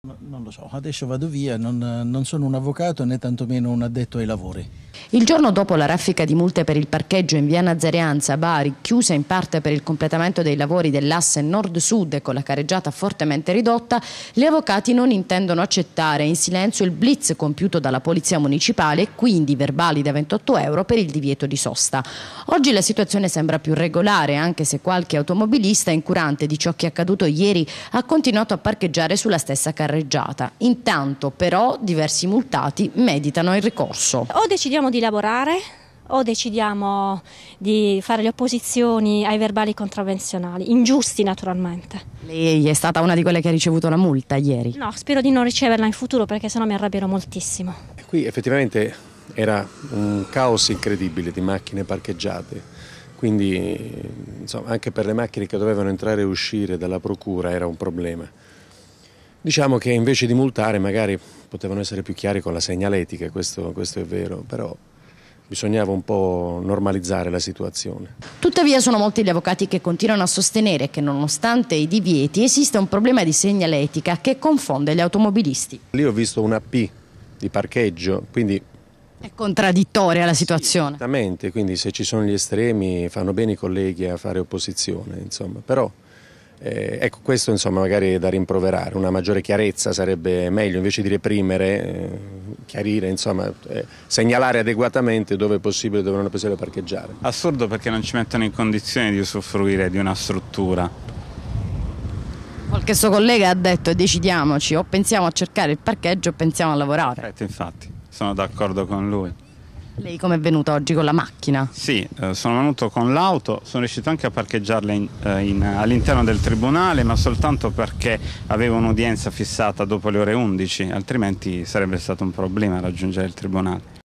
Non lo so, adesso vado via, non, non, sono un avvocato né tantomeno un addetto ai lavori. Il giorno dopo la raffica di multe per il parcheggio in via Nazareanza, Bari, chiusa in parte per il completamento dei lavori dell'asse nord-sud con la careggiata fortemente ridotta, gli avvocati non intendono accettare in silenzio il blitz compiuto dalla Polizia Municipale e quindi verbali da 28 euro per il divieto di sosta. Oggi la situazione sembra più regolare, anche se qualche automobilista, incurante di ciò che è accaduto ieri, ha continuato a parcheggiare sulla stessa careggiata carreggiata. Intanto però diversi multati meditano il ricorso. O decidiamo di lavorare o decidiamo di fare le opposizioni ai verbali contravvenzionali, ingiusti naturalmente. Lei è stata una di quelle che ha ricevuto la multa ieri? No, spero di non riceverla in futuro perché sennò mi arrabbierò moltissimo. qui effettivamente era un caos incredibile di macchine parcheggiate, quindi insomma, anche per le macchine che dovevano entrare e uscire dalla procura era un problema. Diciamo che invece di multare magari potevano essere più chiari con la segnaletica, questo, questo è vero, però bisognava un po' normalizzare la situazione. Tuttavia sono molti gli avvocati che continuano a sostenere che nonostante i divieti esiste un problema di segnaletica che confonde gli automobilisti. Lì ho visto una P di parcheggio, quindi... È contraddittoria la situazione. Sì, esattamente, quindi se ci sono gli estremi fanno bene i colleghi a fare opposizione, insomma, però... Eh, ecco, questo insomma magari è da rimproverare, una maggiore chiarezza sarebbe meglio invece di reprimere, eh, chiarire, insomma, eh, segnalare adeguatamente dove è possibile e dove non è possibile parcheggiare. Assurdo perché non ci mettono in condizione di usufruire di una struttura. Qualche suo collega ha detto decidiamoci, o pensiamo a cercare il parcheggio o pensiamo a lavorare. Certo, infatti, sono d'accordo con lui. Lei come è venuto oggi con la macchina? Sì, eh, sono venuto con l'auto, sono riuscito anche a parcheggiarla in, eh, in, all'interno del tribunale, ma soltanto perché avevo un'udienza fissata dopo le ore 11, altrimenti sarebbe stato un problema raggiungere il tribunale.